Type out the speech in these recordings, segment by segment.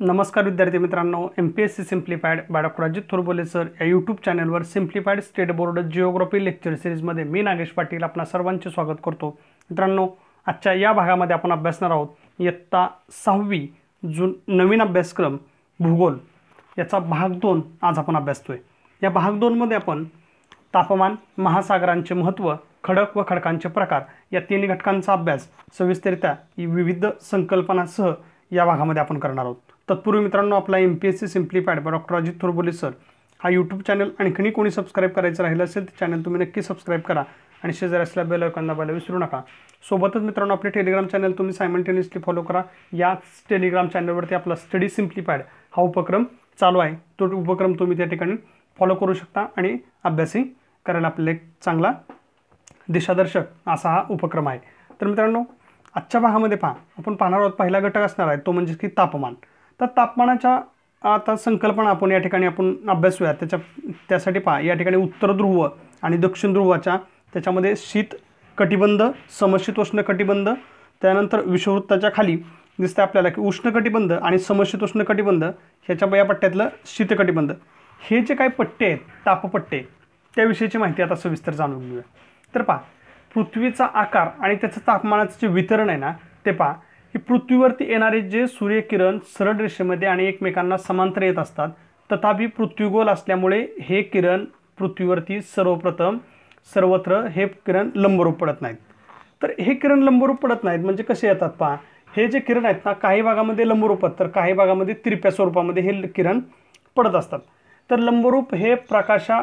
नमस्कार विद्यार्थी मित्रांनो M P S C simplified बाळकराजी थोरबोले सर या यूट्यूब चॅनलवर simplified state board geography lecture सिरीजमध्ये मी नागेश पाटील आपणा सर्वांचे स्वागत करतो मित्रांनो आजच्या या भागामध्ये आपण अभ्यासणार आहोत इयत्ता सहावी जून नवीन अभ्यासक्रम भूगोल याचा भाग दोन आज आपण अभ्यासतो आहे या भाग दोनमध्ये आपण तापमान महासागरांचे महत्त्व खडक व खडकांचे प्रकार या तीन घटकांचा अभ्यास सविस्तरित्या विविध संकल्पनासह या भागामध्ये आपण करणार आहोत तत्पूर्वी मित्रांनो आपला M P S C simplified doctor Ajit Thorbole sir हा यूट्यूब चॅनल आणखी कोणी सबस्क्राईब करायचं राहिलं असेल तर चॅनल तुम्ही नक्की सबस्क्राईब करा आणि शेजारी असल्या बेल आयकॉन दाबायला विसरू नका सोबतच मित्रांनो आपले टेलिग्राम चॅनल तुम्ही सायमल्टेनियसली फॉलो करा याच टेलिग्राम चॅनलवरती आपला स्टडी सिम्प्लिफाईड हा उपक्रम चालू आहे तो उपक्रम तुम्ही त्या ठिकाणी फॉलो करू शकता आणि अभ्यासही करायला आपल्याला एक चांगला दिशादर्शक असा हा उपक्रम आहे तर मित्रांनो आजच्या भागामध्ये पहा आपण पाहणार आहोत पहिला घटक असणार आहे तो म्हणजे की तापमान तर तापमानाच्या आता संकल्पना आपण या ठिकाणी आपण अभ्यासूया त्याच्या त्यासाठी पहा या ठिकाणी उत्तर ध्रुव आणि दक्षिण ध्रुवाच्या त्याच्यामध्ये शीत कटिबंध समशीतोष्ण कटिबंध त्यानंतर विषुववृत्ताच्या खाली दिसतं आपल्याला की उष्ण कटिबंध आणि समशीतोष्ण कटिबंध ह्याच्या या पट्ट्यातलं शीतकटिबंध हे जे काही पट्टे आहेत तापपट्टे त्याविषयीची माहिती आता सविस्तर जाणून घेऊया तर पहा पृथ्वीचा आकार आणि त्याचं तापमानाचं जे वितरण आहे ना ते पहा की पृथ्वीवरती येणारे जे सूर्यकिरण सरळ रेषेमध्ये आणि एकमेकांना समांतर येत असतात तथापि पृथ्वीगोल असल्यामुळे हे किरण पृथ्वीवरती सर्वप्रथम सर्वत्र हे किरण लंबरूप पडत नाहीत तर हे किरण लंबरूप पडत नाहीत म्हणजे कसे येतात पहा हे जे किरण आहेत ना काही भागामध्ये लंबरूपात तर काही भागामध्ये तिरप्या स्वरूपामध्ये हे किरण पडत असतात तर लंबरूप हे प्रकाशा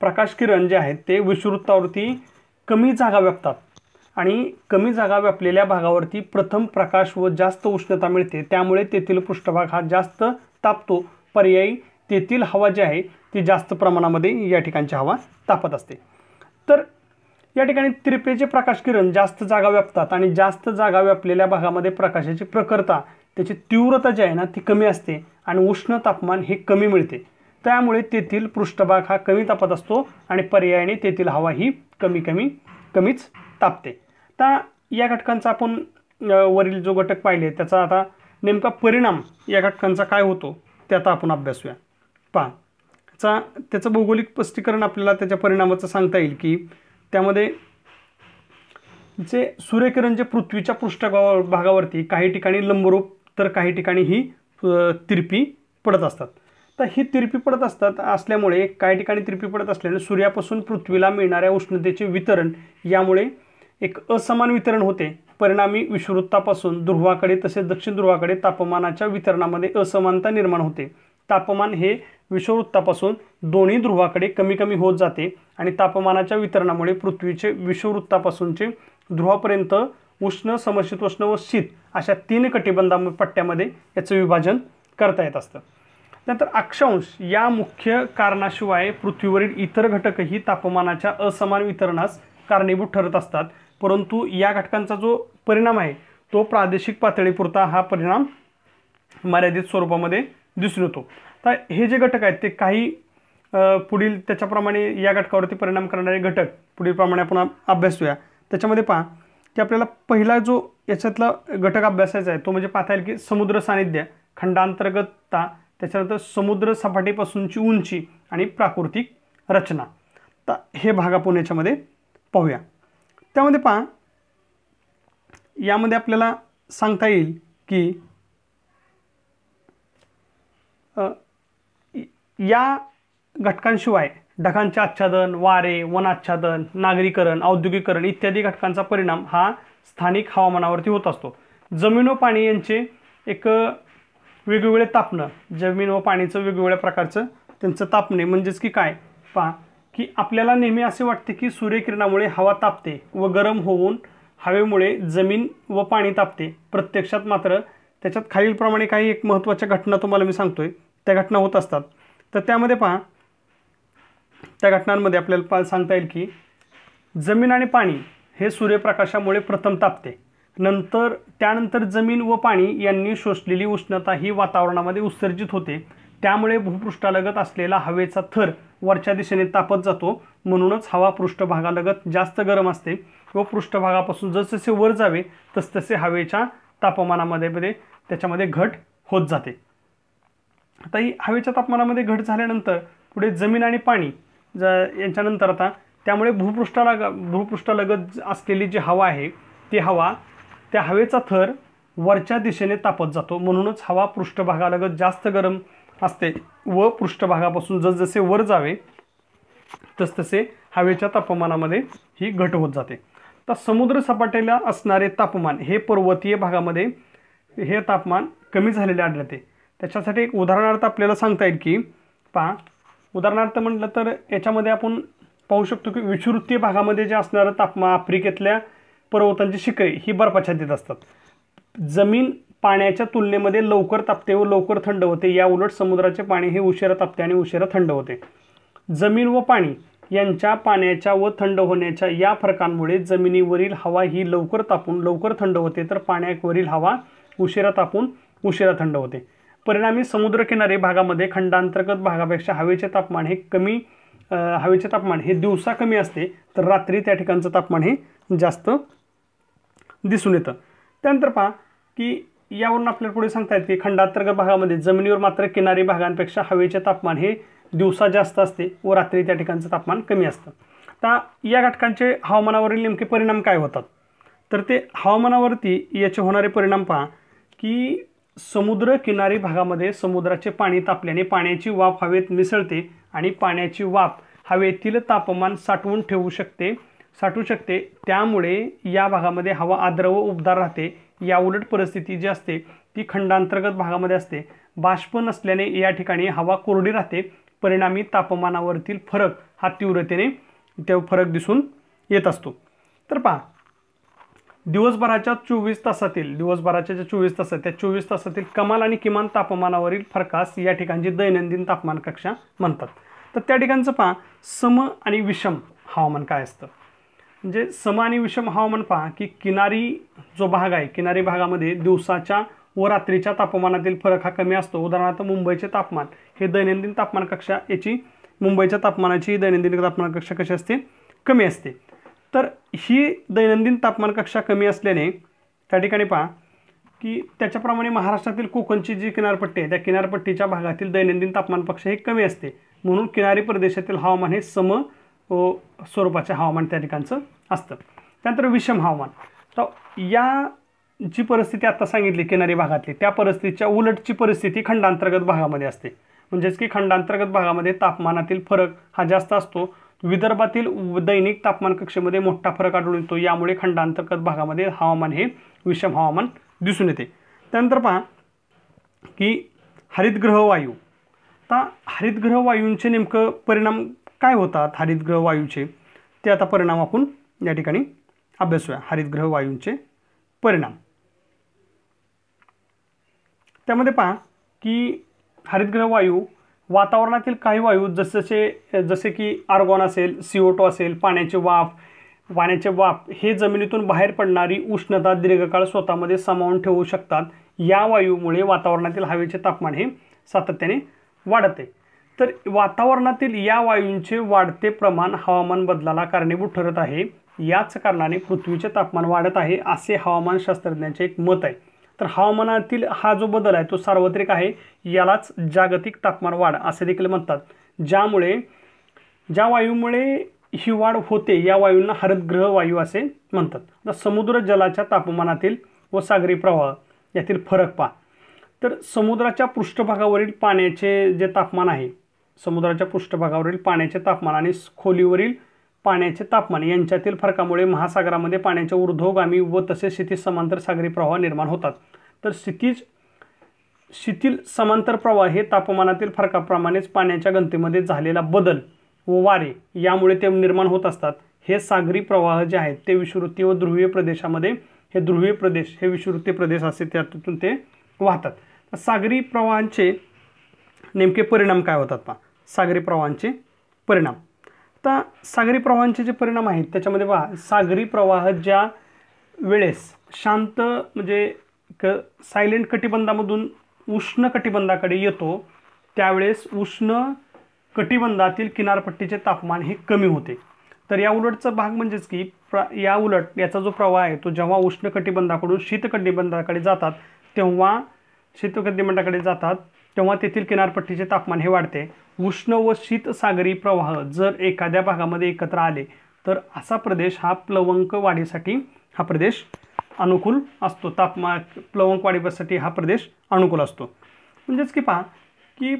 प्रकाश किरण जे आहेत ते विषुवृत्तावरती कमी जागा व्यापतात आणि कमी जागा व्यापलेल्या भागावरती प्रथम प्रकाश व जास्त उष्णता मिळते त्यामुळे तेथील पृष्ठभाग हा जास्त तापतो पर्यायी तेथील हवा जी आहे ती जास्त प्रमाणामध्ये या ठिकाणची हवा तापत असते तर या ठिकाणी त्रिपेचे प्रकाश किरण जास्त जागा व्यापतात आणि जास्त जागा व्यापलेल्या भागामध्ये प्रकाशाची प्रखरता त्याची तीव्रता जी आहे ना ती कमी असते आणि उष्ण तापमान हे कमी मिळते त्यामुळे तेथील पृष्ठभाग हा कमी तापत असतो आणि पर्यायाने तेथील हवा ही कमी कमी कमीच तापते आता या घटकांचा आपण वरील जो घटक पाहिले त्याचा आता नेमका परिणाम या घटकांचा काय होतो ते आता आपण अभ्यासूया पहा त्याचा त्याचं भौगोलिक स्पष्टीकरण आपल्याला त्याच्या परिणामाचं सांगता येईल की त्यामध्ये जे सूर्यकिरण जे पृथ्वीच्या पृष्ठभागा भागावरती काही ठिकाणी लंबरूप तर काही ठिकाणी ही तिरपी पडत असतात तर ही तिरपी पडत असतात असल्यामुळे काही ठिकाणी तिरपी पडत असल्याने सूर्यापासून पृथ्वीला मिळणाऱ्या उष्णतेचे वितरण यामुळे एक असमान वितरण होते परिणामी विषुवृत्तापासून ध्रुवाकडे तसेच दक्षिण ध्रुवाकडे तापमानाच्या वितरणामध्ये असमानता निर्माण होते तापमान हे विषुववृत्तापासून दोन्ही ध्रुवाकडे कमी कमी होत जाते आणि तापमानाच्या वितरणामुळे पृथ्वीचे विषुववृत्तापासूनचे ध्रुवापर्यंत उष्ण समशीतोष्ण व शीत अशा तीन कटिबंधा पट्ट्यामध्ये याचं विभाजन करता येत असतं नंतर अक्षांश या मुख्य कारणाशिवाय पृथ्वीवरील इतर घटकही तापमानाच्या असमान वितरणास कारणीभूत ठरत असतात परंतु या घटकांचा जो परिणाम आहे तो प्रादेशिक पातळीपुरता हा परिणाम मर्यादित स्वरूपामध्ये दिसून येतो तर हे जे घटक आहेत ते काही पुढील त्याच्याप्रमाणे या घटकावरती परिणाम करणारे घटक पुढीलप्रमाणे प्रमाणे आपण अभ्यासूया त्याच्यामध्ये पहा की आपल्याला पहिला जो याच्यातला घटक अभ्यासायचा आहे तो म्हणजे पाहता येईल की समुद्र सानिध्य खंडांतर्गतता त्याच्यानंतर समुद्र सपाटीपासूनची उंची आणि प्राकृतिक रचना तर हे भाग आपण याच्यामध्ये पाहूया त्यामध्ये पहा यामध्ये आपल्याला सांगता येईल की या घटकांशिवाय ढगांचे आच्छादन वारे वनाच्छादन नागरीकरण औद्योगिकरण इत्यादी घटकांचा परिणाम हा स्थानिक हवामानावरती होत असतो जमीन व पाणी यांचे एक वेगवेगळे तापणं जमीन व पाणीचं वेगवेगळ्या प्रकारचं त्यांचं तापणे म्हणजेच की काय पहा की आपल्याला नेहमी असे वाटते की सूर्यकिरणामुळे हवा तापते व गरम होऊन हवेमुळे जमीन व पाणी तापते प्रत्यक्षात मात्र त्याच्यात खालीलप्रमाणे काही एक महत्त्वाच्या घटना तुम्हाला मी सांगतो आहे त्या घटना होत असतात तर त्यामध्ये पहा त्या घटनांमध्ये आपल्याला पा सांगता येईल की जमीन आणि पाणी हे सूर्यप्रकाशामुळे प्रथम तापते नंतर त्यानंतर जमीन व पाणी यांनी शोषलेली उष्णता ही वातावरणामध्ये उत्सर्जित होते त्यामुळे भूपृष्ठालगत असलेला हवेचा थर वरच्या दिशेने तापत जातो म्हणूनच हवा पृष्ठभागालगत जास्त गरम असते व पृष्ठभागापासून जसजसे वर जावे तसतसे हवेच्या तापमानामध्ये त्याच्यामध्ये घट होत जाते आता ही हवेच्या तापमानामध्ये घट झाल्यानंतर पुढे जमीन आणि पाणी ज यांच्यानंतर आता त्यामुळे भूपृष्ठाला भूपृष्ठालगत असलेली जी हवा आहे ती हवा त्या हवेचा थर वरच्या दिशेने तापत जातो म्हणूनच हवा पृष्ठभागालगत जास्त गरम असते व पृष्ठभागापासून जसजसे वर जावे तसतसे हवेच्या तापमानामध्ये ही घट होत जाते तर समुद्र सपाटीला असणारे तापमान हे पर्वतीय भागामध्ये हे तापमान कमी झालेले आढळते त्याच्यासाठी एक उदाहरणार्थ आपल्याला सांगता येईल की पहा उदाहरणार्थ म्हटलं तर याच्यामध्ये आपण पाहू शकतो की विषुवृत्तीय भागामध्ये जे असणारं तापमान आफ्रिकेतल्या पर्वतांची शिखरे ही बर्फाच्छादित असतात जमीन पाण्याच्या तुलनेमध्ये लवकर तापते व लवकर थंड होते या उलट समुद्राचे पाणी हे उशिरा तापते आणि उशिरा थंड होते जमीन व पाणी यांच्या पाण्याच्या व थंड होण्याच्या या फरकांमुळे जमिनीवरील हवा ही लवकर तापून लवकर थंड होते तर पाण्यावरील हवा उशिरा तापून उशिरा थंड होते परिणामी समुद्रकिनारी भागामध्ये खंडांतर्गत भागापेक्षा हवेचे तापमान हे कमी हवेचे तापमान हे दिवसा कमी असते तर रात्री त्या ठिकाणचं तापमान हे जास्त दिसून येतं त्यानंतर पहा की यावरून आपल्याला पुढे सांगता येते की खंडांतर्गत भागामध्ये जमिनीवर मात्र किनारी भागांपेक्षा हवेचे तापमान हे दिवसा जास्त असते व रात्री त्या ठिकाणचं तापमान कमी असतं तर या घटकांचे हवामानावरील नेमके परिणाम काय होतात तर ते हवामानावरती याचे होणारे परिणाम पहा की समुद्र किनारी भागामध्ये समुद्राचे पाणी तापल्याने पाण्याची वाफ हवेत मिसळते आणि पाण्याची वाफ हवेतील तापमान साठवून ठेवू शकते साठवू शकते त्यामुळे या भागामध्ये हवा आर्द्र व उबदार राहते या उलट परिस्थिती जी असते ती खंडांतर्गत भागामध्ये असते बाष्प नसल्याने या ठिकाणी हवा कोरडी राहते परिणामी तापमानावरतील फरक हा तीव्रतेने ते फरक दिसून येत असतो तर पहा दिवसभराच्या चोवीस तासातील दिवसभराच्या ज्या चोवीस तासात त्या चोवीस तासातील कमाल आणि किमान तापमानावरील फरकास या ठिकाणची दैनंदिन तापमान कक्षा म्हणतात तर त्या ठिकाणचं पहा सम आणि विषम हवामान काय असतं म्हणजे सम आणि विषम हवामान पहा की किनारी जो भाग आहे किनारी भागामध्ये दिवसाच्या व रात्रीच्या तापमानातील फरक हा कमी असतो उदाहरणार्थ मुंबईचे तापमान हे दैनंदिन तापमान कक्षा याची मुंबईच्या तापमानाची दैनंदिन तापमान कक्षा कशी असते कमी असते तर ही दैनंदिन तापमान कक्षा कमी असल्याने त्या ठिकाणी पहा की त्याच्याप्रमाणे महाराष्ट्रातील कोकणची जी किनारपट्टी आहे त्या किनारपट्टीच्या भागातील दैनंदिन तापमान पक्ष हे कमी असते म्हणून किनारी प्रदेशातील हवामान हे सम स्वरूपाचे हवामान त्या ठिकाणचं असतं त्यानंतर विषम हवामान तर या जी परिस्थिती आता सांगितली किनारी भागातली त्या परिस्थितीच्या उलटची परिस्थिती खंडांतर्गत भागामध्ये असते म्हणजेच की खंडांतर्गत भागामध्ये तापमानातील फरक हा जास्त असतो विदर्भातील दैनिक तापमान कक्षेमध्ये मोठा फरक आढळून येतो यामुळे खंडांतर्गत भागामध्ये हवामान हे विषम हवामान दिसून येते त्यानंतर पहा की हरितगृह वायू आता हरितगृह वायूंचे नेमकं परिणाम काय होतात हरितग्रह वायूचे ते आता परिणाम आपण या ठिकाणी अभ्यासूया हरितग्रह वायूंचे परिणाम त्यामध्ये पहा की हरितग्रह वायू वातावरणातील काही वायू जसे जसे की आर्गॉन असेल सीओटो असेल पाण्याचे वाफ पाण्याचे वाफ हे जमिनीतून बाहेर पडणारी उष्णता दीर्घकाळ स्वतःमध्ये सामावून ठेवू शकतात या वायूमुळे वातावरणातील हवेचे तापमान हे सातत्याने वाढते तर वातावरणातील या वायूंचे वाढते प्रमाण हवामान बदलाला कारणीभूत ठरत आहे याच कारणाने पृथ्वीचे तापमान वाढत आहे असे हवामानशास्त्रज्ञांचे एक मत आहे तर हवामानातील हा जो बदल आहे तो सार्वत्रिक आहे यालाच जागतिक तापमान वाढ असे देखील म्हणतात ज्यामुळे ज्या वायूमुळे ही वाढ होते या वायूंना हरितग्रह वायू असे म्हणतात आता समुद्र जलाच्या तापमानातील व सागरी प्रवाह यातील फरक पहा तर समुद्राच्या पृष्ठभागावरील पाण्याचे जे तापमान आहे समुद्राच्या पृष्ठभागावरील पाण्याचे तापमान आणि खोलीवरील पाण्याचे तापमान यांच्यातील फरकामुळे महासागरामध्ये पाण्याचे ऊर्ध्वगामी व तसेच क्षिती समांतर सागरी प्रवाह निर्माण होतात तर क्षितिज शिथिल समांतर प्रवाह हे तापमानातील फरकाप्रमाणेच पाण्याच्या गंतीमध्ये झालेला बदल व वारे यामुळे ते निर्माण होत असतात हे सागरी प्रवाह जे आहेत ते विषुवृत्ती व ध्रुवीय प्रदेशामध्ये हे ध्रुवीय प्रदेश हे विषुवृत्ती प्रदेश असे त्यातून ते वाहतात सागरी प्रवाहांचे नेमके परिणाम काय होतात पहा सागरी प्रवाहांचे परिणाम आता सागरी प्रवाहांचे जे परिणाम आहेत त्याच्यामध्ये पहा सागरी प्रवाह ज्या वेळेस शांत म्हणजे क सायलेंट कटिबंधामधून उष्ण कटिबंधाकडे येतो त्यावेळेस उष्ण कटिबंधातील किनारपट्टीचे तापमान हे कमी होते तर या उलटचा भाग म्हणजेच की प्र या उलट याचा जो प्रवाह आहे तो जेव्हा उष्ण कटिबंधाकडून शीतकटिबंधाकडे जातात तेव्हा शीतकटिबंधाकडे जातात तेव्हा तेथील किनारपट्टीचे तापमान हे वाढते उष्ण व शीत सागरी प्रवाह जर एखाद्या भागामध्ये एकत्र आले तर असा प्रदेश हा प्लवंक वाढीसाठी हा प्रदेश अनुकूल असतो तापमान प्लवंक वाढीसाठी हा प्रदेश अनुकूल असतो म्हणजेच की पहा की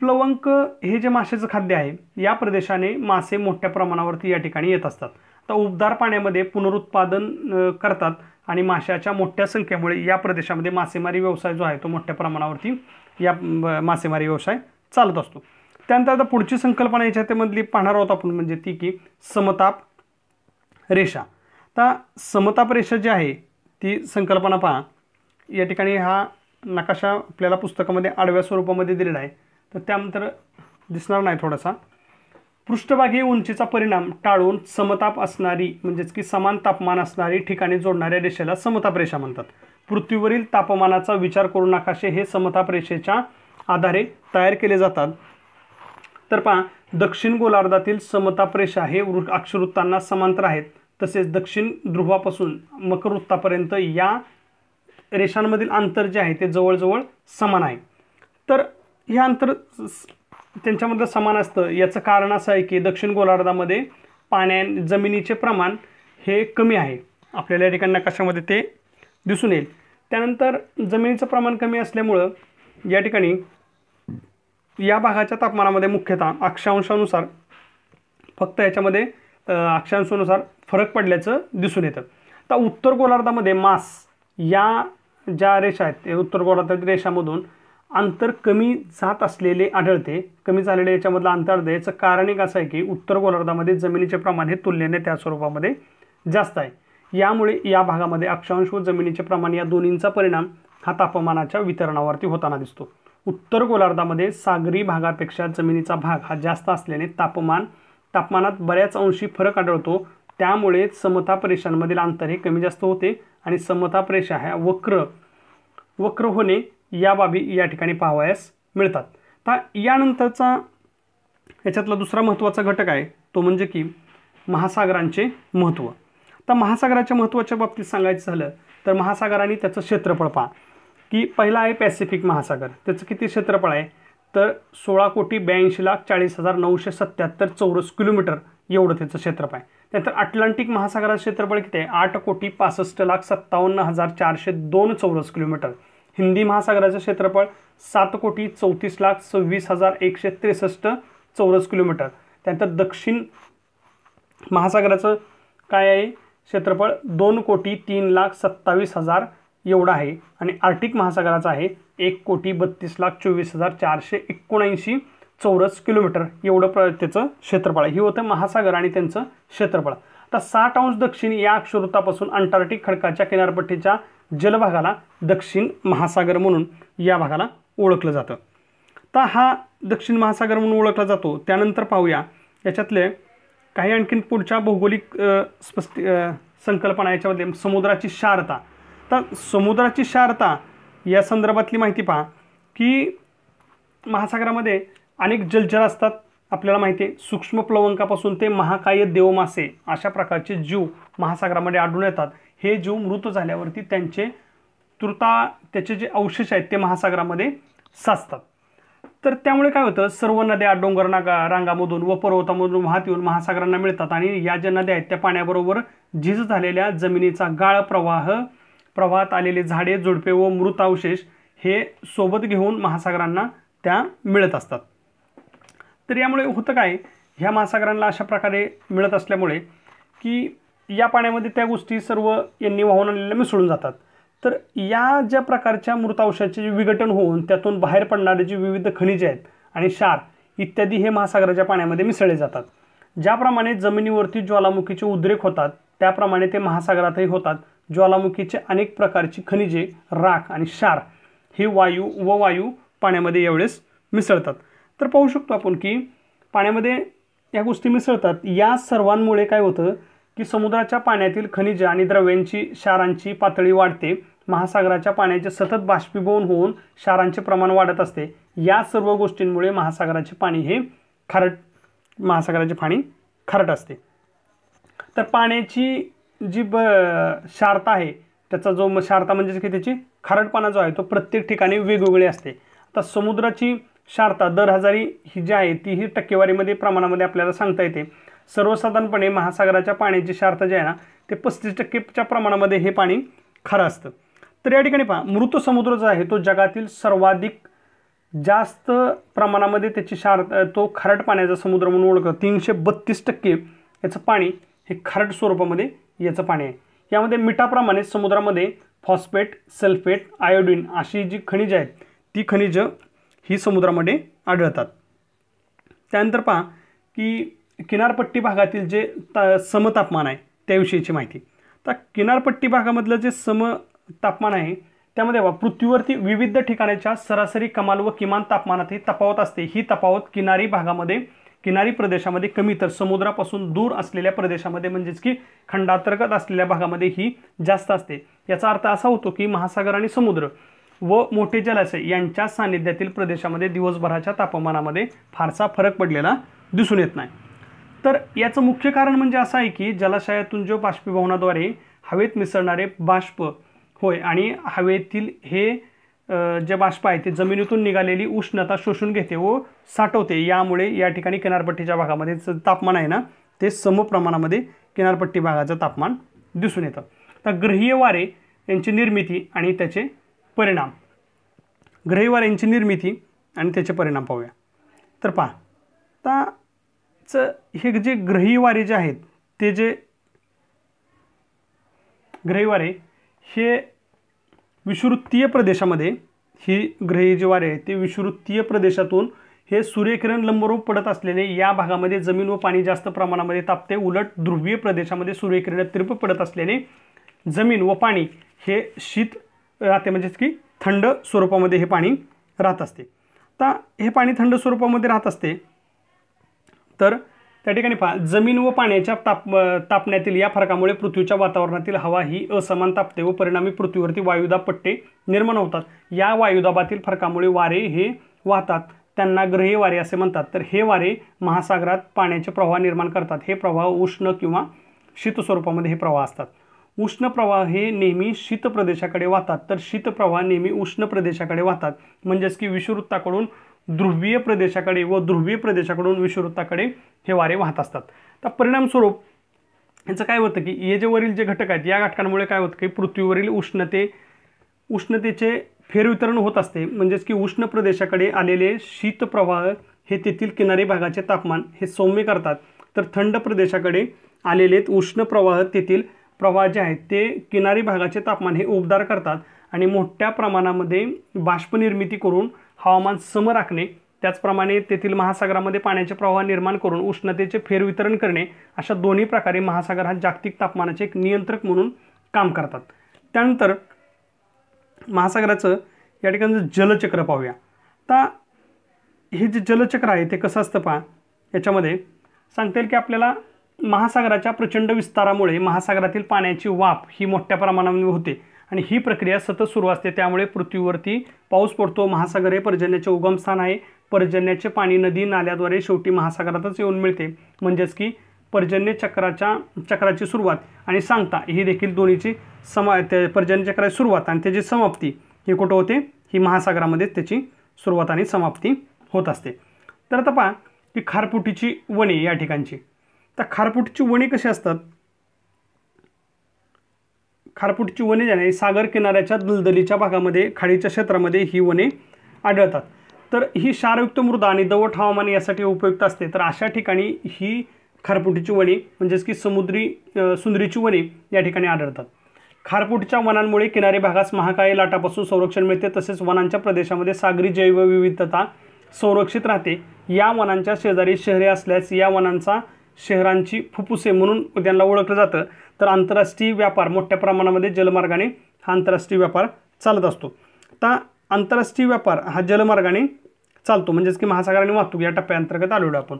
प्लवंक हे जे माशाचं खाद्य आहे या प्रदेशाने मासे मोठ्या प्रमाणावरती या ठिकाणी येत असतात आता उबदार पाण्यामध्ये पुनरुत्पादन करतात आणि माशाच्या मोठ्या संख्येमुळे या प्रदेशामध्ये मासेमारी व्यवसाय जो आहे तो मोठ्या प्रमाणावरती या मासेमारी व्यवसाय चालत असतो त्यानंतर आता पुढची संकल्पना याच्या त्यामधली पाहणार आहोत आपण म्हणजे ती की समताप रेषा आता समताप रेषा जी आहे ती संकल्पना पहा या ठिकाणी हा नकाशा आपल्याला पुस्तकामध्ये आडव्या स्वरूपामध्ये दिलेला आहे तर त्यानंतर दिसणार नाही थोडासा पृष्ठभागी उंचीचा परिणाम टाळून समताप असणारी म्हणजेच की समान तापमान असणारी ठिकाणी जोडणाऱ्या रेषेला समताप रेषा म्हणतात पृथ्वीवरील तापमानाचा विचार करू नकाशे हे समताप रेषेच्या आधारे तयार केले जातात तर पहा दक्षिण गोलार्धातील समताप रेषा हे अक्षवृत्तांना समांतर आहेत तसेच दक्षिण ध्रुवापासून मकरवृत्तापर्यंत या रेषांमधील अंतर जे आहे ते जवळजवळ समान आहे तर हे अंतर त्यांच्यामधलं समान असतं याचं कारण असं आहे की दक्षिण गोलार्धामध्ये पाण्या जमिनीचे प्रमाण हे कमी आहे आपल्याला या ठिकाणी नकाशामध्ये ते दिसून येईल त्यानंतर जमिनीचं प्रमाण कमी असल्यामुळं या ठिकाणी या भागाच्या तापमानामध्ये मुख्यतः अक्षांशानुसार फक्त याच्यामध्ये अक्षांशानुसार फरक पडल्याचं दिसून येतं आता उत्तर गोलार्धामध्ये मास या ज्या रेषा आहेत उत्तर गोलार्धातील रेषामधून अंतर कमी जात असलेले आढळते कमी झालेले याच्यामधलं अंतर द्यायचं कारण एक असं आहे की उत्तर गोलार्धामध्ये जमिनीचे प्रमाण हे तुलनेने त्या स्वरूपामध्ये जास्त आहे यामुळे या भागामध्ये अक्षांश व जमिनीचे प्रमाण या दोन्हींचा परिणाम हा तापमानाच्या वितरणावरती होताना दिसतो उत्तर गोलार्धामध्ये सागरी भागापेक्षा जमिनीचा भाग हा जास्त असल्याने तापमान तापमानात बऱ्याच अंशी फरक आढळतो त्यामुळे समता अंतर हे कमी जास्त होते आणि समता ह्या वक्र वक्र होणे या बाबी या ठिकाणी पाहावयास मिळतात तर यानंतरचा याच्यातला दुसरा महत्त्वाचा घटक आहे तो म्हणजे की महासागरांचे महत्त्व तर महासागराच्या महत्त्वाच्या बाबतीत सांगायचं झालं तर महासागराने त्याचं क्षेत्रफळ पहा की पहिला आहे पॅसिफिक महासागर त्याचं किती क्षेत्रफळ आहे तर सोळा कोटी ब्याऐंशी लाख चाळीस हजार नऊशे सत्त्याहत्तर चौरस किलोमीटर एवढं त्याचं क्षेत्रफळ आहे त्यानंतर अटलांटिक महासागराचं क्षेत्रफळ किती आहे आठ कोटी पासष्ट लाख सत्तावन्न हजार चारशे दोन चौरस किलोमीटर हिंदी महासागराचं क्षेत्रफळ सात कोटी चौतीस लाख सव्वीस हजार एकशे त्रेसष्ट चौरस किलोमीटर त्यानंतर दक्षिण महासागराचं काय आहे क्षेत्रफळ दोन कोटी तीन लाख सत्तावीस हजार एवढा आहे आणि आर्टिक महासागराचा आहे एक कोटी बत्तीस लाख चोवीस हजार चारशे एकोणऐंशी चौरस किलोमीटर एवढं प्र त्याचं क्षेत्रफळ आहे हे होतं महासागर आणि त्यांचं क्षेत्रफळ आता साठ अंश दक्षिण या अक्षरुतापासून अंटार्क्टिक खडकाच्या किनारपट्टीच्या जलभागाला दक्षिण महासागर म्हणून या भागाला ओळखलं जातं तर हा दक्षिण महासागर म्हणून ओळखला जातो त्यानंतर पाहूया याच्यातले काही आणखीन पुढच्या भौगोलिक स्पष्ट संकल्पना याच्यामध्ये समुद्राची क्षारता तर समुद्राची क्षारता या संदर्भातली माहिती पहा की महासागरामध्ये अनेक जलचर असतात आपल्याला माहिती आहे सूक्ष्म प्लवंकापासून ते महाकाय देवमासे अशा प्रकारचे जीव महासागरामध्ये आढळून येतात हे जीव मृत झाल्यावरती त्यांचे तुर्ता त्याचे जे अवशेष आहेत ते महासागरामध्ये साचतात तर त्यामुळे काय होतं सर्व नद्या डोंगर नागा रांगामधून व पर्वतामधून वाहत येऊन महासागरांना मिळतात आणि या ज्या नद्या आहेत त्या पाण्याबरोबर झिज झालेल्या जमिनीचा गाळ प्रवाह प्रवाहात आलेले झाडे झुडपे व मृतावशेष हे सोबत घेऊन महासागरांना त्या मिळत असतात तर यामुळे होतं काय ह्या महासागरांना अशा प्रकारे मिळत असल्यामुळे की या पाण्यामध्ये त्या गोष्टी सर्व यांनी वाहून आलेल्या मिसळून जातात तर या ज्या प्रकारच्या मृतांशाचे विघटन होऊन त्यातून बाहेर पडणारे जे विविध खनिजे आहेत आणि क्षार इत्यादी हे महासागराच्या पाण्यामध्ये मिसळले जातात ज्याप्रमाणे जमिनीवरती ज्वालामुखीचे उद्रेक होतात त्याप्रमाणे ते महासागरातही होतात ज्वालामुखीचे अनेक प्रकारची खनिजे राख आणि क्षार हे वायू व वायू पाण्यामध्ये यावेळेस मिसळतात तर पाहू शकतो आपण की पाण्यामध्ये या गोष्टी मिसळतात या सर्वांमुळे काय होतं की समुद्राच्या पाण्यातील खनिजे आणि द्रव्यांची क्षारांची पातळी वाढते महासागराच्या पाण्याचे सतत बाष्पीभवन होऊन क्षारांचे प्रमाण वाढत असते या सर्व गोष्टींमुळे महासागराचे पाणी हे खारट महासागराचे पाणी खारट असते तर पाण्याची जी ब क्षारता आहे त्याचा जो म क्षारता म्हणजेच की त्याची खारटपणा जो आहे तो प्रत्येक ठिकाणी वेगवेगळी असते आता समुद्राची क्षारता दर हजारी ही जी आहे ती ही टक्केवारीमध्ये प्रमाणामध्ये आपल्याला सांगता येते सर्वसाधारणपणे महासागराच्या पाण्याची शार्थ जे आहे ना ते पस्तीस टक्केच्या प्रमाणामध्ये हे पाणी खरं असतं तर या ठिकाणी पहा मृत समुद्र जो आहे तो जगातील सर्वाधिक जास्त प्रमाणामध्ये त्याची शार तो खारट पाण्याचा समुद्र म्हणून ओळखतो तीनशे बत्तीस टक्के याचं पाणी हे खारट स्वरूपामध्ये याचं पाणी आहे यामध्ये मिठाप्रमाणे समुद्रामध्ये फॉस्फेट सल्फेट आयोडीन अशी जी खनिजं आहेत ती खनिजं ही समुद्रामध्ये आढळतात त्यानंतर पहा की किनारपट्टी भागातील जे समतापमान आहे त्याविषयीची माहिती तर किनारपट्टी भागामधलं जे सम तापमान आहे त्यामध्ये बा पृथ्वीवरती विविध ठिकाणाच्या सरासरी कमाल व किमान तापमानात ही तफावत असते ही तफावत किनारी भागामध्ये किनारी प्रदेशामध्ये कमी तर समुद्रापासून दूर असलेल्या प्रदेशामध्ये म्हणजेच की खंडांतर्गत असलेल्या भागामध्ये ही जास्त असते याचा अर्थ असा होतो की महासागर आणि समुद्र व मोठे जलाशय यांच्या सानिध्यातील प्रदेशामध्ये दिवसभराच्या तापमानामध्ये फारसा फरक पडलेला दिसून येत नाही तर याचं मुख्य कारण म्हणजे असं आहे की जलाशयातून जो बाष्पीभवनाद्वारे हवेत मिसळणारे बाष्प होय आणि हवेतील हे जे बाष्प आहे ते जमिनीतून निघालेली उष्णता शोषून घेते व साठवते यामुळे या ठिकाणी किनारपट्टीच्या भागामध्ये तापमान आहे ना ते समप्रमाणामध्ये किनारपट्टी भागाचं तापमान दिसून येतं तर ग्रहीय यांची निर्मिती आणि त्याचे परिणाम ग्रहीवार यांची निर्मिती आणि त्याचे परिणाम पाहूया तर पहा आता चं हे जे ग्रहीवारे जे आहेत ते जे ग्रहीवारे हे विषुवृत्तीय प्रदेशामध्ये ही ग्रही जे वारे आहेत ते विषुवृत्तीय प्रदेशातून हे सूर्यकिरण लंबरूप पडत असल्याने या भागामध्ये जमीन व पाणी जास्त प्रमाणामध्ये तापते उलट ध्रुवीय प्रदेशामध्ये सूर्यकिरण तीव्र पडत असल्याने जमीन व पाणी हे शीत राहते म्हणजेच की थंड स्वरूपामध्ये हे पाणी राहत असते आता हे पाणी थंड स्वरूपामध्ये राहत असते तर त्या ठिकाणी पहा जमीन व पाण्याच्या ताप तापण्यातील या फरकामुळे पृथ्वीच्या वातावरणातील हवा ही असमान तापते व परिणामी पृथ्वीवरती वायुदाब पट्टे निर्माण होतात या वायुदाबातील फरकामुळे वारे हे वाहतात त्यांना ग्रहे वारे असे म्हणतात तर हे वारे महासागरात पाण्याचे प्रवाह निर्माण करतात हे प्रवाह उष्ण किंवा शीत स्वरूपामध्ये हे प्रवाह असतात उष्ण प्रवाह हे नेहमी शीत प्रदेशाकडे वाहतात तर शीतप्रवाह नेहमी उष्ण प्रदेशाकडे वाहतात म्हणजेच की विषुवृत्ताकडून ध्रुवीय प्रदेशाकडे व ध्रुवीय प्रदेशाकडून विषुवृत्ताकडे हे वारे वाहत असतात तर परिणामस्वरूप याचं काय होतं की हे जे वरील जे घटक आहेत या घटकांमुळे काय होतं की पृथ्वीवरील उष्णते उष्णतेचे फेरवितरण होत असते म्हणजेच की उष्ण प्रदेशाकडे आलेले शीत प्रवाह हे तेथील किनारी भागाचे तापमान हे सौम्य करतात तर थंड प्रदेशाकडे आलेले उष्ण प्रवाह तेथील प्रवाह जे आहेत ते किनारी भागाचे तापमान हे उबदार करतात आणि मोठ्या प्रमाणामध्ये बाष्पनिर्मिती करून हवामान सम राखणे त्याचप्रमाणे तेथील महासागरामध्ये पाण्याचे प्रवाह निर्माण करून उष्णतेचे फेरवितरण करणे अशा दोन्ही प्रकारे महासागर हा जागतिक तापमानाचे एक नियंत्रक म्हणून काम करतात त्यानंतर महासागराचं या ठिकाणचं जलचक्र पाहूया तर हे जे जलचक्र आहे ते कसं असतं पहा याच्यामध्ये सांगता येईल की आपल्याला महासागराच्या प्रचंड विस्तारामुळे महासागरातील पाण्याची वाफ ही मोठ्या प्रमाणामध्ये होते आणि ही प्रक्रिया सतत सुरू असते त्यामुळे पृथ्वीवरती पाऊस पडतो महासागर हे पर्जन्याचे उगमस्थान आहे पर्जन्याचे पाणी नदी नाल्याद्वारे शेवटी महासागरातच येऊन मिळते म्हणजेच की पर्जन्य चक्राच्या चक्राची सुरुवात आणि सांगता ही देखील दोन्हीची समा त्या पर्जन्य चक्राची सुरुवात आणि त्याची समाप्ती ही कुठं होते ही महासागरामध्ये त्याची सुरुवात आणि समाप्ती होत असते तर आता पहा की खारपुटीची वने या ठिकाणची तर खारपुटीची वणी कशी असतात खारपुटची वने जी सागर किनाऱ्याच्या दलदलीच्या भागामध्ये खाडीच्या क्षेत्रामध्ये ही वने आढळतात तर ही क्षारयुक्त मृदा आणि दवट हवामान यासाठी उपयुक्त असते तर अशा ठिकाणी ही खारपुटीची वने म्हणजेच की समुद्री सुंदरीची वने या ठिकाणी आढळतात खारपुटच्या वनांमुळे किनारी भागास महाकाय लाटापासून संरक्षण मिळते तसेच वनांच्या प्रदेशामध्ये सागरी जैवविविधता संरक्षित राहते या वनांच्या शेजारी शहरे असल्यास या वनांचा शहरांची फुफ्फुसे म्हणून त्यांना ओळखलं जातं तर आंतरराष्ट्रीय व्यापार मोठ्या प्रमाणामध्ये जलमार्गाने हा आंतरराष्ट्रीय व्यापार चालत असतो तर आंतरराष्ट्रीय व्यापार हा जलमार्गाने चालतो म्हणजेच की महासागर आणि वाहतूक या टप्प्याअंतर्गत आलेलो आपण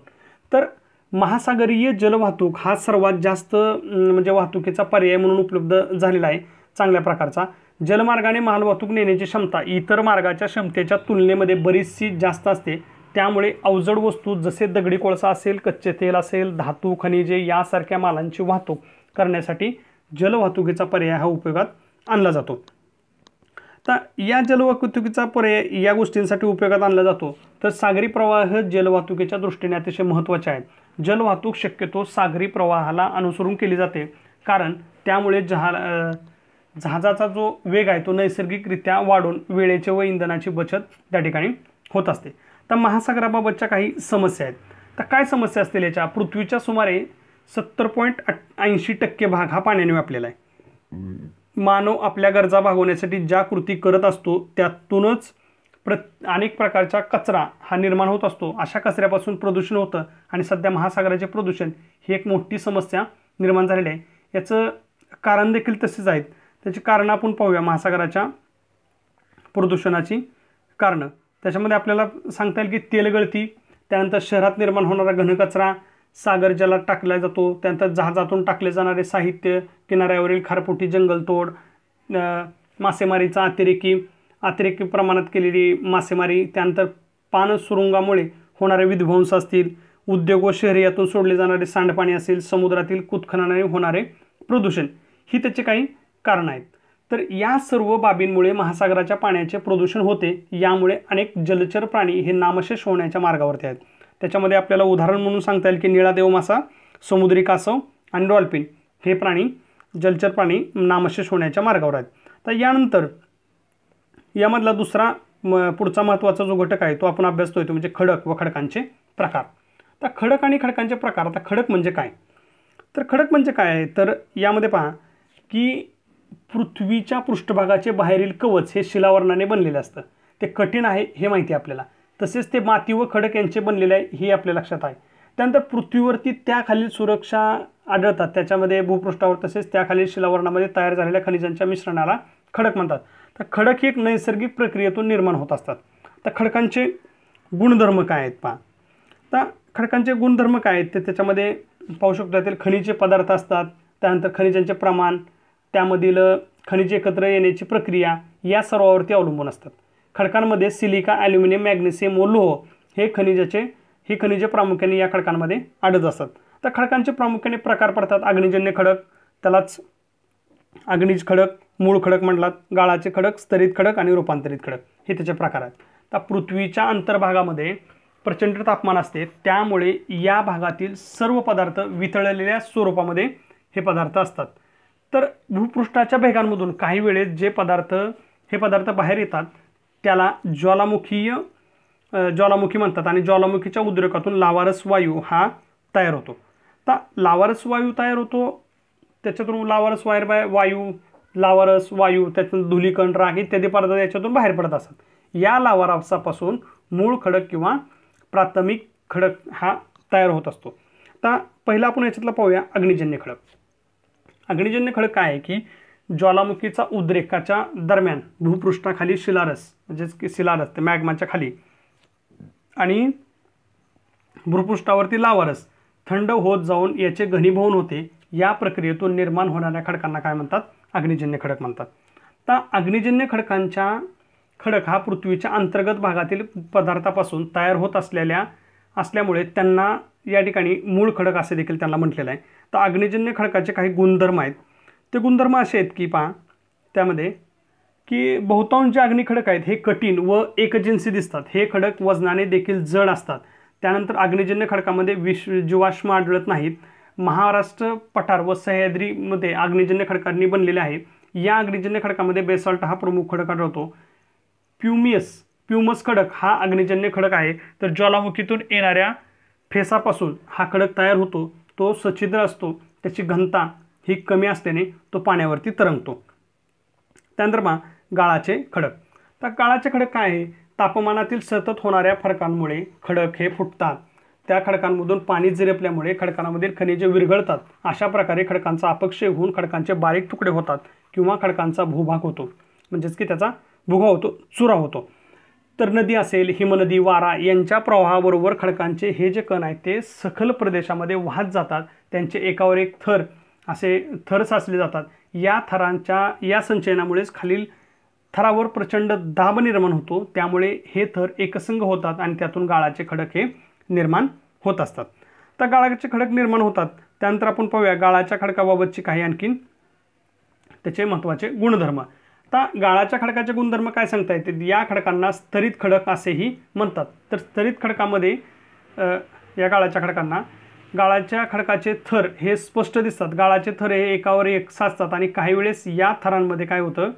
तर महासागरीय जलवाहतूक हा सर्वात जास्त म्हणजे वाहतुकीचा पर्याय म्हणून उपलब्ध झालेला आहे चांगल्या प्रकारचा जलमार्गाने मालवाहतूक नेण्याची क्षमता इतर मार्गाच्या क्षमतेच्या तुलनेमध्ये बरीचशी जास्त असते त्यामुळे अवजड वस्तू जसे दगडी कोळसा असेल कच्चे तेल असेल धातू खनिजे यासारख्या मालांची वाहतूक करण्यासाठी जलवाहतुकीचा पर्याय हा उपयोगात आणला जातो तर या जलवाहतुकीचा पर्याय या गोष्टींसाठी उपयोगात आणला जातो तर सागरी प्रवाह जलवाहतुकीच्या दृष्टीने अतिशय महत्त्वाचे आहेत जलवाहतूक शक्यतो सागरी प्रवाहाला अनुसरून केली जाते कारण त्यामुळे जहा जहाजाचा जो वेग आहे तो नैसर्गिकरित्या वाढून वेळेचे व इंधनाची बचत त्या ठिकाणी होत असते तर महासागराबाबतच्या काही समस्या आहेत तर काय समस्या असतील याच्या पृथ्वीच्या सुमारे सत्तर पॉईंट ऐंशी टक्के भाग हा पाण्याने व्यापलेला आहे मानव आपल्या गरजा भागवण्यासाठी ज्या कृती करत असतो त्यातूनच प्र अनेक प्रकारचा कचरा हा निर्माण होत असतो अशा कचऱ्यापासून प्रदूषण होतं आणि सध्या महासागराचे प्रदूषण ही एक मोठी समस्या निर्माण झालेली आहे याचं कारण देखील तसेच आहेत त्याची कारणं आपण पाहूया महासागराच्या प्रदूषणाची कारणं त्याच्यामध्ये आपल्याला सांगता येईल की तेलगळती त्यानंतर शहरात निर्माण होणारा घनकचरा सागर जलात टाकला जातो त्यानंतर जहाजातून टाकले जाणारे साहित्य किनाऱ्यावरील खारपुटी जंगलतोड मासेमारीचा अतिरेकी अतिरेकी प्रमाणात केलेली मासेमारी त्यानंतर सुरुंगामुळे होणारे विध्वंस असतील उद्योग व यातून सोडले जाणारे सांडपाणी असेल समुद्रातील कुतखनाने होणारे प्रदूषण ही त्याचे काही कारणं आहेत तर या सर्व बाबींमुळे महासागराच्या पाण्याचे प्रदूषण होते यामुळे अनेक जलचर प्राणी हे नामशेष होण्याच्या मार्गावरती आहेत त्याच्यामध्ये आपल्याला उदाहरण म्हणून सांगता येईल की निळा देव मासा समुद्री कासव आणि डॉल्फिन हे प्राणी जलचर प्राणी नामशेष होण्याच्या मार्गावर आहेत तर यानंतर यामधला दुसरा म पुढचा महत्त्वाचा जो घटक आहे तो आपण अभ्यासतोय तो म्हणजे खडक व खडकांचे प्रकार तर खडक आणि खडकांचे प्रकार आता खडक म्हणजे काय तर खडक म्हणजे काय आहे तर यामध्ये पहा की पृथ्वीच्या पृष्ठभागाचे बाहेरील कवच हे शिलावरणाने बनलेले असतं ते कठीण आहे हे माहिती आहे आपल्याला तसेच ते माती व खडक यांचे बनलेले आहे हे आपल्या लक्षात आहे त्यानंतर पृथ्वीवरती त्याखालील सुरक्षा आढळतात त्याच्यामध्ये भूपृष्ठावर तसेच त्याखालील शिलावरणामध्ये तयार झालेल्या खनिजांच्या मिश्रणाला खडक म्हणतात तर खडक ही एक नैसर्गिक प्रक्रियेतून निर्माण होत असतात तर खडकांचे गुणधर्म काय आहेत पहा तर खडकांचे गुणधर्म काय आहेत ते त्याच्यामध्ये पाहू शकतो त्यातील खनिजे पदार्थ असतात त्यानंतर खनिजांचे प्रमाण त्यामधील खनिजे एकत्र येण्याची प्रक्रिया या सर्वावरती अवलंबून असतात खडकांमध्ये सिलिका ॲल्युमिनियम मॅग्नेशियम व लोह हे खनिजाचे ही खनिजे प्रामुख्याने या खडकांमध्ये आढळत असतात तर खडकांचे प्रामुख्याने प्रकार पडतात अग्निजन्य खडक त्यालाच अग्निज खडक मूळ खडक म्हणतात गाळाचे खडक स्तरित खडक आणि रूपांतरित खडक हे त्याचे प्रकार आहेत तर पृथ्वीच्या अंतर्भागामध्ये प्रचंड तापमान असते त्यामुळे या भागातील सर्व पदार्थ वितळलेल्या स्वरूपामध्ये हे पदार्थ असतात तर भूपृष्ठाच्या भेगांमधून काही वेळेस जे पदार्थ हे पदार्थ बाहेर येतात त्याला ज्वालामुखीय ज्वालामुखी म्हणतात आणि ज्वालामुखीच्या उद्रेकातून लावारस वायू हा तयार होतो तर लावारस वायू तयार होतो त्याच्यातून लावारस वायर बाय वायू लावारस वायू त्यातून धुलीकण राग इत्यादी पदार्थ याच्यातून बाहेर पडत असतात या लावारसापासून मूळ खडक किंवा प्राथमिक खडक हा तयार होत असतो तर पहिला आपण याच्यातला पाहूया अग्निजन्य खडक अग्निजन्य खडक काय आहे की ज्वालामुखीचा उद्रेकाच्या दरम्यान भूपृष्ठाखाली शिलारस म्हणजेच की शिलारस ते मॅग्माच्या खाली आणि भूपृष्ठावरती लावारस थंड होत जाऊन याचे घनीभवन होते या प्रक्रियेतून निर्माण होणाऱ्या खडकांना काय म्हणतात अग्निजन्य खडक म्हणतात तर अग्निजन्य खडकांच्या खडक हा पृथ्वीच्या अंतर्गत भागातील पदार्थापासून तयार होत असलेल्या असल्यामुळे त्यांना या ठिकाणी मूळ खडक असे देखील त्यांना म्हटलेलं आहे तर अग्निजन्य खडकाचे काही गुणधर्म आहेत ते गुणधर्म असे आहेत की पहा त्यामध्ये की बहुतांश जे अग्निखडक आहेत हे कठीण व एकजिन्सी दिसतात हे खडक वजनाने देखील जड असतात त्यानंतर अग्निजन्य खडकामध्ये विश्व जीवाश्म आढळत नाहीत महाराष्ट्र पठार व सह्याद्रीमध्ये अग्निजन्य खडकांनी बनलेले आहे या अग्निजन्य खडकामध्ये बेसॉल्ट हा प्रमुख खडक आढळतो प्युमियस प्युमस खडक हा अग्निजन्य खडक आहे तर ज्वालामुखीतून येणाऱ्या फेसापासून हा खडक तयार होतो तो सच्छिद्र असतो त्याची घनता ही कमी असल्याने तो पाण्यावरती तरंगतो त्यानंतर मग गाळाचे खडक तर गाळाचे खडक काय आहे तापमानातील सतत होणाऱ्या फरकांमुळे खडक हे फुटतात त्या खडकांमधून पाणी जिरपल्यामुळे खडकांमधील खनिजे विरघळतात अशा प्रकारे खडकांचा अपक्ष होऊन खडकांचे बारीक तुकडे होतात किंवा खडकांचा भूभाग होतो म्हणजेच की त्याचा भुगा होतो चुरा होतो तर नदी असेल हिमनदी वारा यांच्या प्रवाहाबरोबर खडकांचे हे जे कण आहेत ते सखल प्रदेशामध्ये वाहत जातात त्यांचे एकावर एक थर असे थर साचले जातात या थरांच्या या संचयनामुळेच खालील थरावर प्रचंड दाब निर्माण होतो त्यामुळे हे थर एकसंग होतात आणि त्यातून गाळाचे खडक हे निर्माण होत असतात तर गाळाचे खडक निर्माण होतात त्यानंतर आपण पाहूया गाळाच्या खडकाबाबतची काही आणखीन त्याचे महत्त्वाचे गुणधर्म आता गाळाच्या खडकाचे गुणधर्म काय सांगता येते या खडकांना स्तरित खडक असेही म्हणतात तर स्तरित खडकामध्ये या गाळाच्या खडकांना गाळाच्या खडकाचे थर हे स्पष्ट दिसतात गाळाचे थर हे एकावर एक साचतात आणि काही वेळेस या थरांमध्ये काय होतं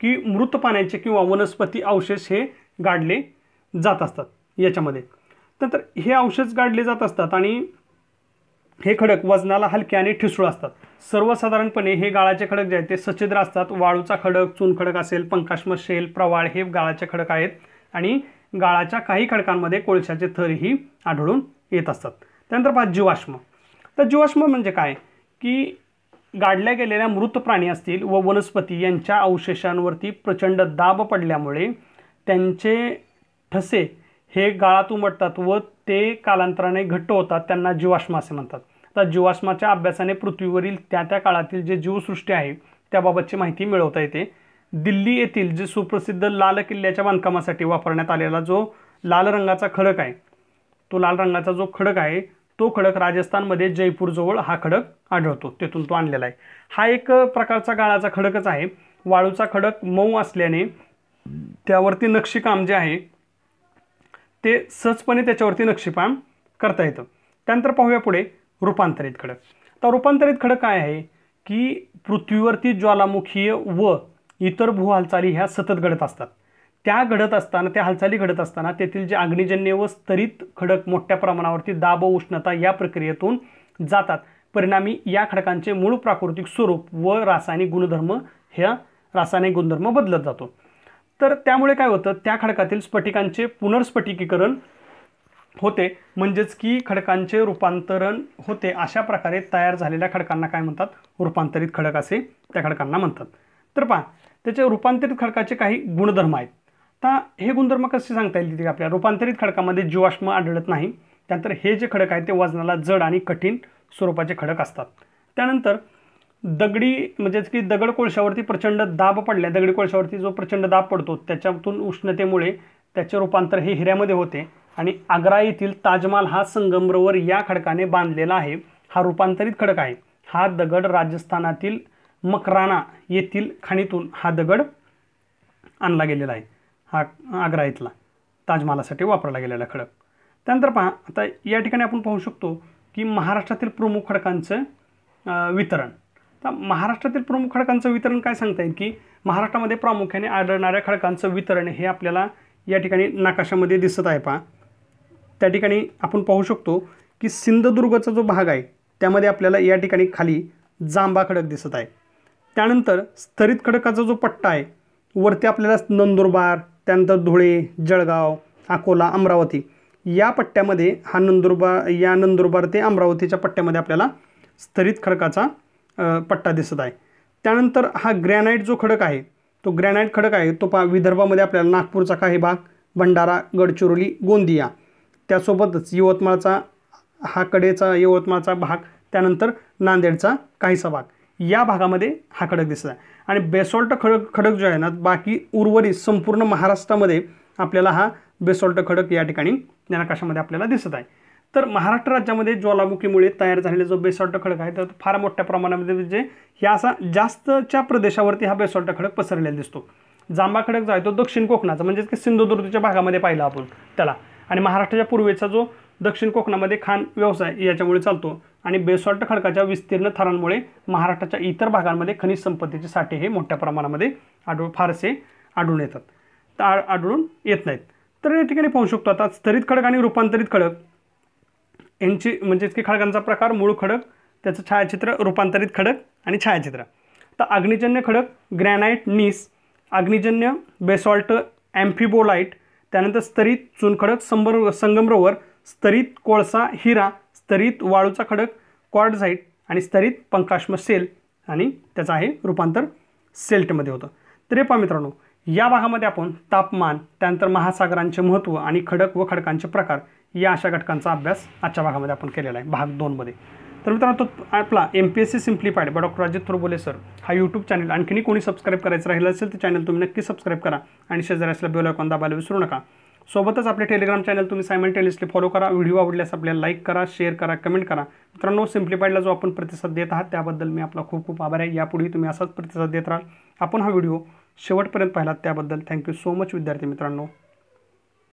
की मृत पाण्याचे किंवा वनस्पती अवशेष हे गाडले जात असतात याच्यामध्ये नंतर हे अवशेष गाडले जात असतात आणि हे खडक वजनाला हलके आणि ठिसूळ असतात सर्वसाधारणपणे हे गाळाचे खडक जे आहेत ते सच्छिद्र असतात वाळूचा खडक चून खडक असेल पंकाश्म शेल प्रवाळ हे गाळाचे खडक आहेत आणि गाळाच्या काही खडकांमध्ये कोळशाचे थरही आढळून येत असतात त्यानंतर पहा जीवाश्म तर जीवाश्म म्हणजे काय की गाडल्या गेलेल्या मृत प्राणी असतील व वनस्पती यांच्या अवशेषांवरती प्रचंड दाब पडल्यामुळे त्यांचे ठसे हे गाळात उमटतात व ते कालांतराने घट्ट होतात त्यांना जीवाश्म असे म्हणतात तर जीवाश्माच्या अभ्यासाने पृथ्वीवरील त्या त्या काळातील जे जीवसृष्टी आहे त्याबाबतची माहिती मिळवता येते दिल्ली येथील जे सुप्रसिद्ध लाल किल्ल्याच्या बांधकामासाठी वापरण्यात आलेला जो लाल रंगाचा खडक आहे तो लाल रंगाचा जो खडक आहे तो खडक राजस्थानमध्ये जयपूरजवळ हा खडक आढळतो तेथून तो आणलेला आहे हा एक प्रकारचा गाळाचा खडकच आहे वाळूचा खडक मऊ असल्याने त्यावरती नक्षीकाम जे आहे ते सहजपणे त्याच्यावरती नक्षीकाम करता येतं त्यानंतर पाहूया पुढे रूपांतरित खडक तर रूपांतरित खडक काय आहे की पृथ्वीवरती ज्वालामुखीय व इतर भूहालचाली ह्या सतत घडत असतात त्या घडत असताना त्या हालचाली घडत असताना तेथील जे अग्निजन्य व स्तरित खडक मोठ्या प्रमाणावरती दाब व उष्णता या प्रक्रियेतून जातात परिणामी या खडकांचे मूळ प्राकृतिक स्वरूप व रासायनिक गुणधर्म ह्या रासायनिक गुणधर्म बदलत जातो तर त्यामुळे काय होतं त्या खडकातील स्फटिकांचे पुनर्स्फटिकीकरण होते म्हणजेच की खडकांचे रूपांतरण होते अशा प्रकारे तयार झालेल्या खडकांना काय म्हणतात रूपांतरित खडक असे त्या खडकांना म्हणतात तर पहा त्याच्या रूपांतरित खडकाचे काही गुणधर्म आहेत आता हे गुणधर्म कसे सांगता येईल तिथे आपल्या रूपांतरित खडकामध्ये जीवाश्म आढळत नाही त्यानंतर हे जे खडक आहेत ते वजनाला जड आणि कठीण स्वरूपाचे खडक असतात त्यानंतर दगडी म्हणजेच की दगड कोळशावरती प्रचंड दाब पडल्या दगडी कोळशावरती जो प्रचंड दाब पडतो त्याच्यातून उष्णतेमुळे त्याचे रूपांतर हे हिऱ्यामध्ये होते आणि आग्रा येथील ताजमहाल हा संगमरवर या खडकाने बांधलेला आहे हा रूपांतरित खडक आहे हा दगड राजस्थानातील मकराणा येथील खाणीतून हा दगड आणला गेलेला आहे हा आग्रा इथला ताजमहालासाठी वापरला गेलेला खडक त्यानंतर पहा आता या ठिकाणी आपण पाहू शकतो की महाराष्ट्रातील प्रमुख खडकांचं वितरण तर महाराष्ट्रातील प्रमुख खडकांचं वितरण काय सांगता येईल की महाराष्ट्रामध्ये प्रामुख्याने आढळणाऱ्या खडकांचं वितरण हे आपल्याला या ठिकाणी नकाशामध्ये दिसत आहे पहा त्या ठिकाणी आपण पाहू शकतो की सिंधुदुर्गचा जो भाग आहे त्यामध्ये आपल्याला या ठिकाणी खाली जांबा खडक दिसत आहे त्यानंतर स्थरीत खडकाचा जो पट्टा आहे वरती आपल्याला नंदुरबार त्यानंतर धुळे जळगाव अकोला अमरावती या पट्ट्यामध्ये हा नंदुरबार या नंदुरबार ते अमरावतीच्या पट्ट्यामध्ये आपल्याला स्थरीत खडकाचा पट्टा दिसत आहे त्यानंतर हा ग्रॅनाईट जो खडक आहे तो ग्रॅनाईट खडक आहे तो पा विदर्भामध्ये आपल्याला नागपूरचा काही भाग भंडारा गडचिरोली गोंदिया त्यासोबतच यवतमाळचा हा कडेचा यवतमाळचा भाग त्यानंतर नांदेडचा काहीसा भाग या भागामध्ये हा खडक दिसत आहे आणि बेसॉल्ट खडक खडक जो आहे ना बाकी उर्वरित संपूर्ण महाराष्ट्रामध्ये आपल्याला हा बेसॉल्ट खडक या ठिकाणी ज्ञानकाशामध्ये आपल्याला दिसत आहे तर महाराष्ट्र राज्यामध्ये ज्वालामुखीमुळे तयार झालेला जो बेसॉल्ट खडक आहे तर फार मोठ्या प्रमाणामध्ये म्हणजे ह्या असा जास्तच्या प्रदेशावरती हा बेसॉल्ट खडक पसरलेला दिसतो जांबा खडक जो आहे तो दक्षिण कोकणाचा म्हणजेच की सिंधुदुर्गच्या भागामध्ये पाहिला आपण त्याला आणि महाराष्ट्राच्या पूर्वेचा जो दक्षिण कोकणामध्ये खाण व्यवसाय याच्यामुळे चालतो आणि बेसॉल्ट खडकाच्या विस्तीर्ण थरांमुळे महाराष्ट्राच्या इतर भागांमध्ये खनिज संपत्तीचे साठे हे मोठ्या प्रमाणामध्ये आढळ फारसे आढळून येतात तर आढळून येत नाहीत तर या ठिकाणी पाहू शकतो आता स्तरित खडक आणि रूपांतरित खडक यांची म्हणजेच की खडकांचा प्रकार मूळ खडक त्याचं छायाचित्र रूपांतरित खडक आणि छायाचित्र तर अग्निजन्य खडक ग्रॅनाईट नीस अग्निजन्य बेसॉल्ट ॲम्फिबोलाईट त्यानंतर स्तरित चुनखडक संबर संगमरोवर स्तरित कोळसा हिरा स्तरित वाळूचा खडक क्वार्टझाईट आणि स्तरित पंकाश्म सेल आणि त्याचं आहे रूपांतर सेल्टमध्ये होतं तर हे पहा मित्रांनो या भागामध्ये आपण तापमान त्यानंतर महासागरांचे महत्त्व आणि खडक व खडकांचे प्रकार या अशा घटकांचा अभ्यास आजच्या भागामध्ये आपण केलेला आहे भाग दोनमध्ये तर मित्रांनो तो आपला M P S C simplified बा डॉक्टर राजेश थोरबोले सर हा यूट्यूब चॅनल आणखीनही कोणी सबस्क्राईब करायचं राहिलं असेल तर चॅनल तुम्ही नक्की सबस्क्राईब करा आणि शेजारी असल्या बेल आयकॉन दाबायला विसरू नका सोबतच आपले टेलिग्राम चॅनल तुम्ही सायमल्टेनियसली फॉलो करा व्हिडिओ आवडल्यास आपल्याला लाईक करा शेअर करा कमेंट करा मित्रांनो सिम्प्लिफाईडला जो आपण प्रतिसाद देत आहात त्याबद्दल मी आपला खूप खूप आभार आहे यापुढे तुम्ही असाच प्रतिसाद देत राहाल आपण हा व्हिडिओ शेवटपर्यंत पाहिलात त्याबद्दल थँक्यू सो मच विद्यार्थी मित्रांनो